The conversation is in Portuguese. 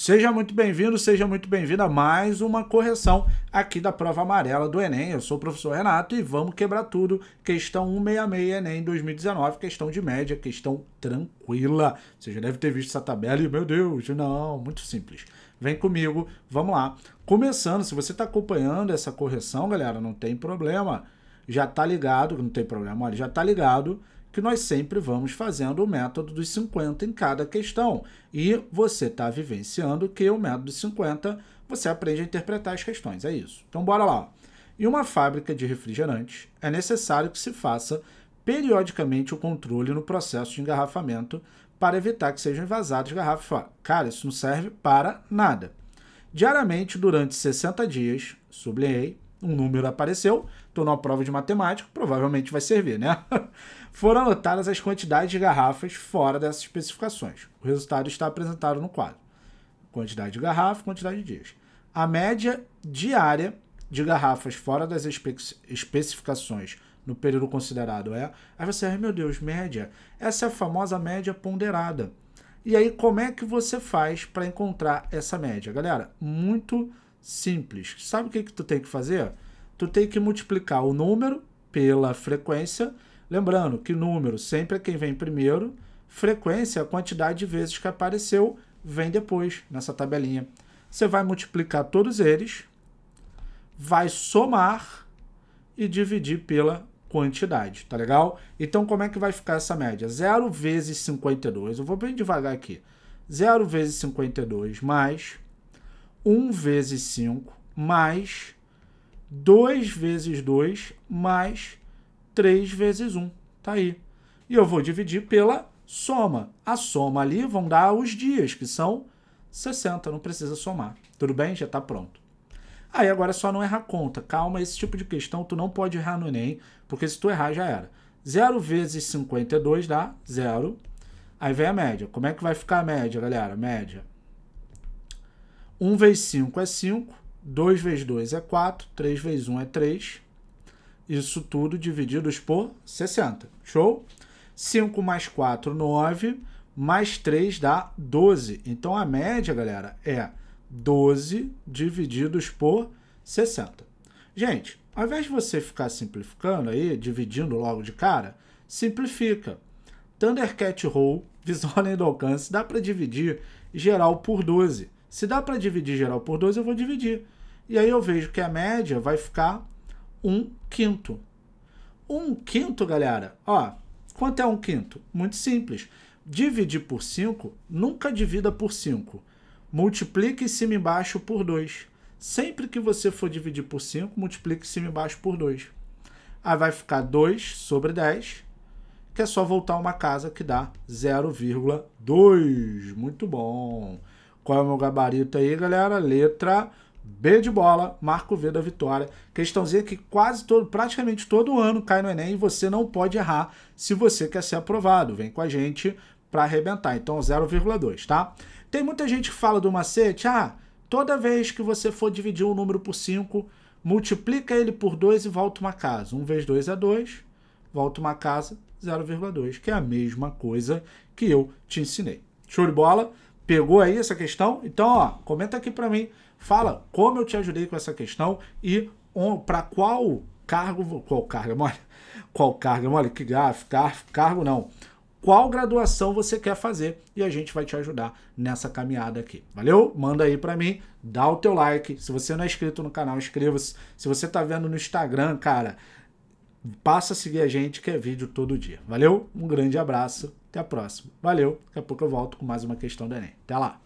Seja muito bem-vindo, seja muito bem-vinda a mais uma correção aqui da prova amarela do Enem. Eu sou o professor Renato e vamos quebrar tudo. Questão 166 Enem 2019, questão de média, questão tranquila. Você já deve ter visto essa tabela e, meu Deus, não, muito simples. Vem comigo, vamos lá. Começando, se você está acompanhando essa correção, galera, não tem problema. Já tá ligado, não tem problema, olha, já tá ligado que nós sempre vamos fazendo o método dos 50 em cada questão. E você está vivenciando que o método dos 50 você aprende a interpretar as questões. É isso. Então, bora lá. Em uma fábrica de refrigerantes, é necessário que se faça periodicamente o controle no processo de engarrafamento para evitar que sejam vazadas garrafas fora. Cara, isso não serve para nada. Diariamente, durante 60 dias, sublinhei, um número apareceu, estou numa prova de matemática, provavelmente vai servir, né? Foram anotadas as quantidades de garrafas fora dessas especificações. O resultado está apresentado no quadro. Quantidade de garrafa, quantidade de dias. A média diária de garrafas fora das espe especificações no período considerado é. Aí você, ai meu Deus, média. Essa é a famosa média ponderada. E aí, como é que você faz para encontrar essa média? Galera, muito simples. Sabe o que, que tu tem que fazer? Tu tem que multiplicar o número pela frequência. Lembrando que número sempre é quem vem primeiro, frequência é a quantidade de vezes que apareceu, vem depois nessa tabelinha. Você vai multiplicar todos eles, vai somar e dividir pela quantidade, tá legal? Então, como é que vai ficar essa média? 0 vezes 52, eu vou bem devagar aqui. 0 vezes 52 mais 1 vezes 5 mais 2 vezes 2 mais 3 vezes 1. Tá aí. E eu vou dividir pela soma. A soma ali vão dar os dias, que são 60, não precisa somar. Tudo bem? Já está pronto. Aí agora é só não errar conta. Calma, esse tipo de questão tu não pode errar no Enem, porque se tu errar já era. 0 vezes 52 dá 0. Aí vem a média. Como é que vai ficar a média, galera? Média. 1 vezes 5 é 5, 2 vezes 2 é 4, 3 vezes 1 é 3. Isso tudo divididos por 60. Show? 5 mais 4, 9. Mais 3 dá 12. Então a média, galera, é 12 divididos por 60. Gente, ao invés de você ficar simplificando aí, dividindo logo de cara, simplifica. Thundercat Roll, visão além do alcance, dá para dividir geral por 12. Se dá para dividir geral por 2, eu vou dividir. E aí eu vejo que a média vai ficar 1 quinto. 1 quinto, galera, ó, quanto é 1 quinto? Muito simples. Dividir por 5, nunca divida por 5. Multiplique em cima e embaixo por 2. Sempre que você for dividir por 5, multiplique em cima e embaixo por 2. Aí vai ficar 2 sobre 10, que é só voltar uma casa que dá 0,2. Muito bom. Qual é o meu gabarito aí, galera? Letra B de bola, marco V da vitória. Questãozinha que quase todo, praticamente todo ano cai no Enem e você não pode errar se você quer ser aprovado. Vem com a gente para arrebentar. Então 0,2, tá? Tem muita gente que fala do macete, ah, toda vez que você for dividir um número por 5, multiplica ele por 2 e volta uma casa. 1 um vezes 2 é 2, volta uma casa, 0,2, que é a mesma coisa que eu te ensinei. Show de bola? Pegou aí essa questão? Então, ó, comenta aqui para mim. Fala como eu te ajudei com essa questão e um, para qual cargo, qual carga é mole? Qual carga é mole? Que garfo, cargo não. Qual graduação você quer fazer e a gente vai te ajudar nessa caminhada aqui. Valeu? Manda aí para mim, dá o teu like. Se você não é inscrito no canal, inscreva-se. Se você tá vendo no Instagram, cara, Passa a seguir a gente que é vídeo todo dia. Valeu? Um grande abraço. Até a próxima. Valeu. Daqui a pouco eu volto com mais uma questão do Enem. Até lá.